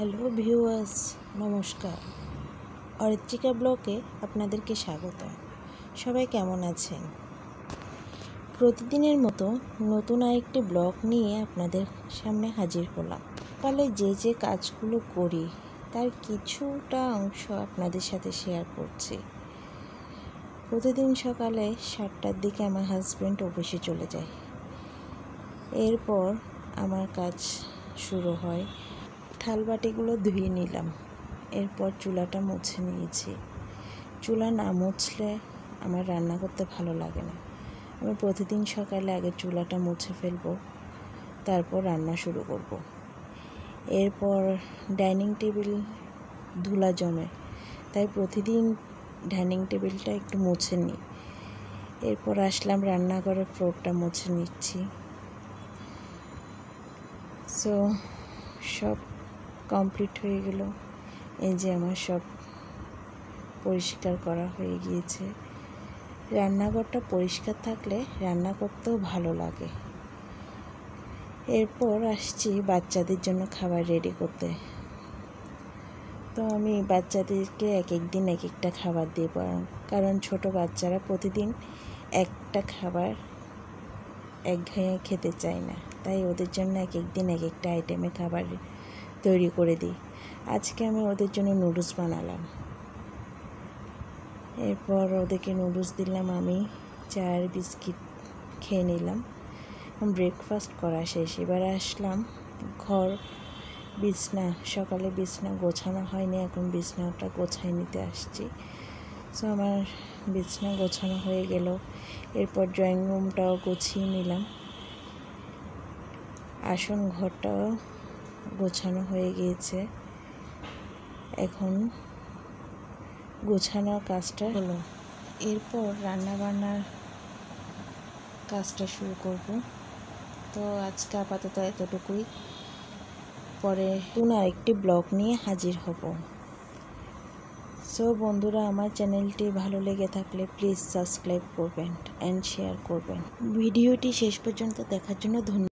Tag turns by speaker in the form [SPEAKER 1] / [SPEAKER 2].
[SPEAKER 1] Hello viewers নমস্কার অরিত্রিকা ব্লকে আপনাদেরকে স্বাগত সবাই কেমন আছেন প্রতিদিনের মতো নতুন আরেকটি ব্লগ নিয়ে আপনাদের সামনে হাজির হলাম তাহলে যে যে কাজগুলো করি তার কিছুটা অংশ আপনাদের সাথে শেয়ার করছি প্রতিদিন সকালে সাতটার দিকে আমার হাজব্যান্ড অফিসে চলে যায় এরপর আমার কাজ শুরু হয় থালবাটিগুলো ধুয়ে নিলাম এরপর চুলাটা মুছে নিয়েছি চুলা না মুছলে আমার রান্না করতে ভালো লাগে না আমি প্রতিদিন সকালে আগে চুলাটা মুছে ফেলব তারপর রান্না শুরু করব। এরপর ডাইনিং টেবিল ধুলা জমে তাই প্রতিদিন ডাইনিং টেবিলটা একটু মুছে নিই এরপর আসলাম রান্নাঘরে ফ্লোরটা মুছে নিচ্ছি সো সব কমপ্লিট হয়ে গেল এই যে আমার সব পরিষ্কার করা হয়ে গিয়েছে রান্নাঘরটা পরিষ্কার থাকলে রান্না করতেও ভালো লাগে এরপর আসছি বাচ্চাদের জন্য খাবার রেডি করতে তো আমি বাচ্চাদেরকে এক এক দিন এক একটা খাবার দিয়ে পড়ান কারণ ছোট বাচ্চারা প্রতিদিন একটা খাবার এক ঘেয়ে খেতে চায় না তাই ওদের জন্য এক এক দিন এক একটা আইটেমে খাবার তৈরি করে দিই আজকে আমি ওদের জন্য নুডলস বানালাম এরপর ওদেরকে নুডলস দিলাম আমি চায়ের বিস্কিট খেয়ে নিলাম ব্রেকফাস্ট করা শেষ এবার আসলাম ঘর বিছনা সকালে বিছনা গোছানো হয়নি এখন বিছনাটা গোছায় নিতে আসছি সো আমার বিছনা গোছানো হয়ে গেল এরপর ড্রয়িং রুমটাও গুছিয়ে নিলাম আসন ঘরটাও গোছানো হয়ে গিয়েছে এখন গোছানোর কাজটা হলো এরপর রান্নাবান্নার কাজটা শুরু করব তো আজকে আপাতত এতটুকুই পরে নতুন আরেকটি ব্লগ নিয়ে হাজির হব সো বন্ধুরা আমার চ্যানেলটি ভালো লেগে থাকলে প্লিজ সাবস্ক্রাইব করবেন অ্যান্ড শেয়ার করবেন ভিডিওটি শেষ পর্যন্ত দেখার জন্য ধন্যবাদ